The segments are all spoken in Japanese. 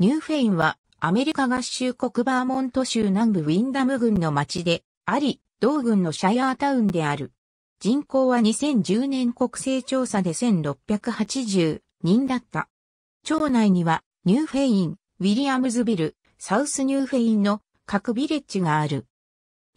ニューフェインはアメリカ合衆国バーモント州南部ウィンダム郡の町であり、同郡のシャイアータウンである。人口は2010年国勢調査で1680人だった。町内にはニューフェイン、ウィリアムズビル、サウスニューフェインの各ビレッジがある。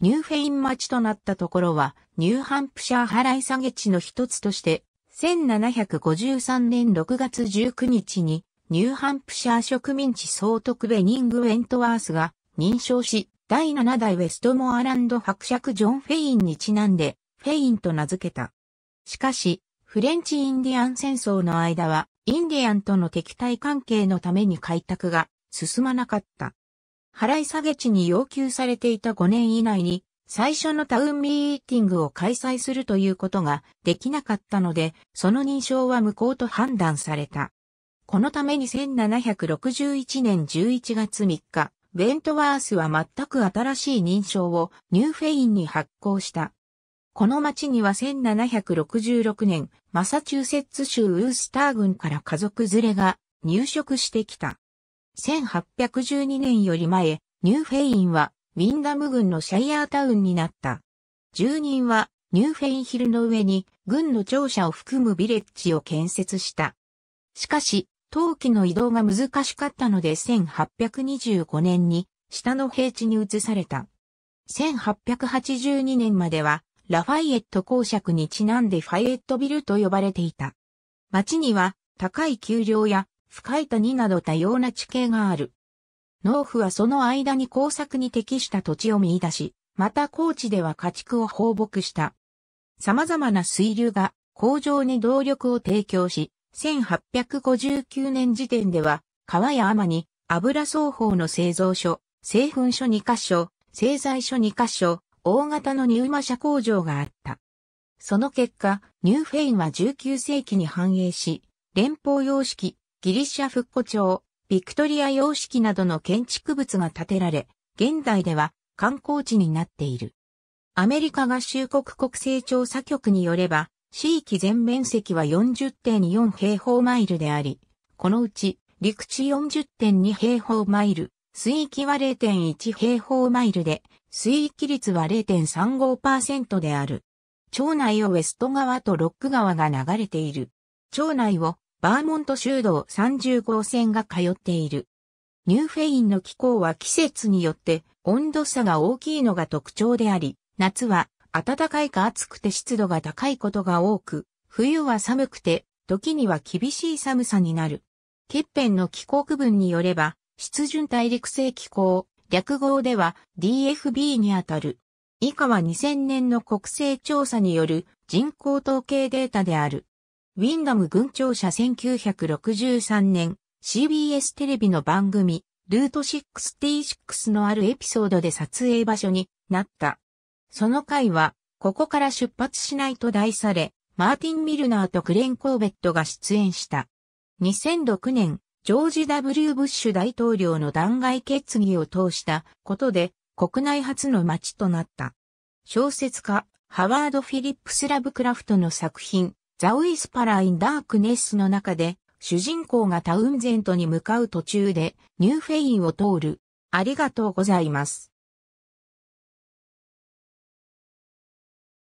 ニューフェイン町となったところはニューハンプシャー払い下げ地の一つとして1753年6月19日にニューハンプシャー植民地総督ベニング・ウェントワースが認証し、第7代ウェストモアランド伯爵ジョン・フェインにちなんで、フェインと名付けた。しかし、フレンチ・インディアン戦争の間は、インディアンとの敵対関係のために開拓が進まなかった。払い下げ地に要求されていた5年以内に、最初のタウンミーティングを開催するということができなかったので、その認証は無効と判断された。このために1761年11月3日、ウェントワースは全く新しい認証をニューフェインに発行した。この町には1766年、マサチューセッツ州ウースター郡から家族連れが入植してきた。1812年より前、ニューフェインはウィンダム郡のシャイアータウンになった。住人はニューフェインヒルの上に軍の庁舎を含むビレッジを建設した。しかし、陶器の移動が難しかったので1825年に下の平地に移された。1882年まではラファイエット公爵にちなんでファイエットビルと呼ばれていた。町には高い丘陵や深い谷など多様な地形がある。農夫はその間に工作に適した土地を見出し、また高地では家畜を放牧した。様々な水流が工場に動力を提供し、1859年時点では、川や天に油双方の製造所、製粉所2カ所、製材所2カ所、大型の入馬車工場があった。その結果、ニューフェインは19世紀に繁栄し、連邦様式、ギリシャ復古町、ビクトリア様式などの建築物が建てられ、現代では観光地になっている。アメリカ合衆国国勢調査局によれば、地域全面積は40.4平方マイルであり、このうち陸地40.2平方マイル、水域は0.1平方マイルで、水域率は0.35%である。町内をウェスト川とロック川が流れている。町内をバーモント州道30号線が通っている。ニューフェインの気候は季節によって温度差が大きいのが特徴であり、夏は暖かいか暑くて湿度が高いことが多く、冬は寒くて、時には厳しい寒さになる。欠片の気候区分によれば、湿潤大陸性気候、略号では DFB にあたる。以下は2000年の国勢調査による人口統計データである。ウィンダム群庁舎1963年 CBS テレビの番組ルート66のあるエピソードで撮影場所になった。その回は、ここから出発しないと題され、マーティン・ミルナーとクレン・コーベットが出演した。2006年、ジョージ・ W・ ブッシュ大統領の弾劾決議を通したことで、国内初の街となった。小説家、ハワード・フィリップス・ラブクラフトの作品、ザ・ウィスパラ・イン・ダークネスの中で、主人公がタウンゼントに向かう途中で、ニューフェインを通る。ありがとうございます。